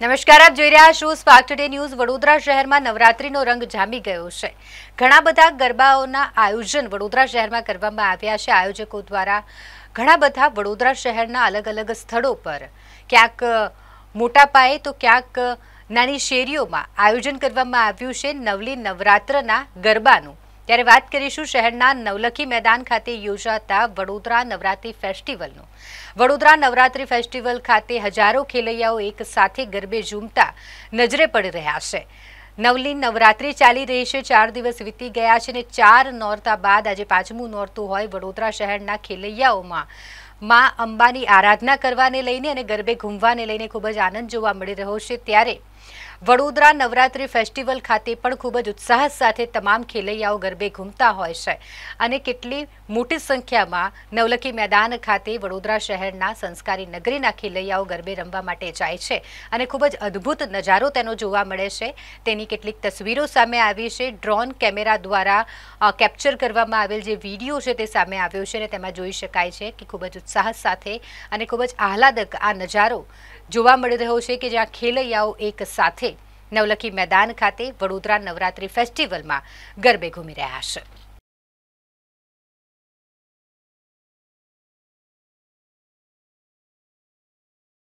નમસ્કાર આપ જોઈ રહ્યા છો સ્પાર્ક ટુડે ન્યૂઝ વડોદરા શહેરમાં નવરાત્રીનો રંગ જામી ગયો છે ઘણા બધા ગરબાઓના આયોજન વડોદરા શહેરમાં કરવામાં આવ્યા છે આયોજકો દ્વારા ઘણા બધા વડોદરા શહેરના અલગ અલગ સ્થળો પર ક્યાંક મોટા પાયે તો ક્યાંક નાની શેરીઓમાં આયોજન કરવામાં આવ્યું છે નવલી નવરાત્રના ગરબાનું ત્યારે વાત કરીશું શહેરના નવલખી મેદાન ખાતે યોજાતા વડોદરા નવરાત્રી ફેસ્ટિવલનું વડોદરા નવરાત્રી ફેસ્ટિવલ ખાતે હજારો ખેલૈયાઓ એક સાથે ગરબે ઝૂમતા નજરે પડી રહ્યા છે નવલી નવરાત્રી ચાલી રહી છે ચાર દિવસ વીતી ગયા છે અને ચાર નોરતા બાદ આજે પાંચમું નોરતું હોય વડોદરા શહેરના ખેલૈયાઓમાં માં અંબાની આરાધના કરવાને લઈને અને ગરબે ઘૂમવાને લઈને ખૂબ જ આનંદ જોવા મળી રહ્યો છે ત્યારે વડોદરા નવરાત્રી ફેસ્ટિવલ ખાતે પણ ખૂબ જ ઉત્સાહ સાથે તમામ ખેલૈયાઓ ગરબે ઘૂમતા હોય છે અને કેટલી મોટી સંખ્યામાં નવલખી મેદાન ખાતે વડોદરા શહેરના સંસ્કારી નગરીના ખેલૈયાઓ ગરબે રમવા માટે જાય છે અને ખૂબ જ અદ્ભુત નજારો તેનો જોવા મળે છે તેની કેટલીક તસવીરો સામે આવી છે ડ્રોન કેમેરા દ્વારા કેપ્ચર કરવામાં આવેલ જે વિડીયો છે તે સામે આવ્યો છે અને તેમાં જોઈ શકાય છે કે ખૂબ જ ઉત્સાહ સાથે અને ખૂબ જ આહલાદક આ નજારો જોવા મળી રહ્યો છે કે જ્યાં ખેલૈયાઓ એક સાથે નવલખી મેદાન ખાતે વડોદરા નવરાત્રી ફેસ્ટિવલમાં ગરબે ઘૂમી રહ્યા છે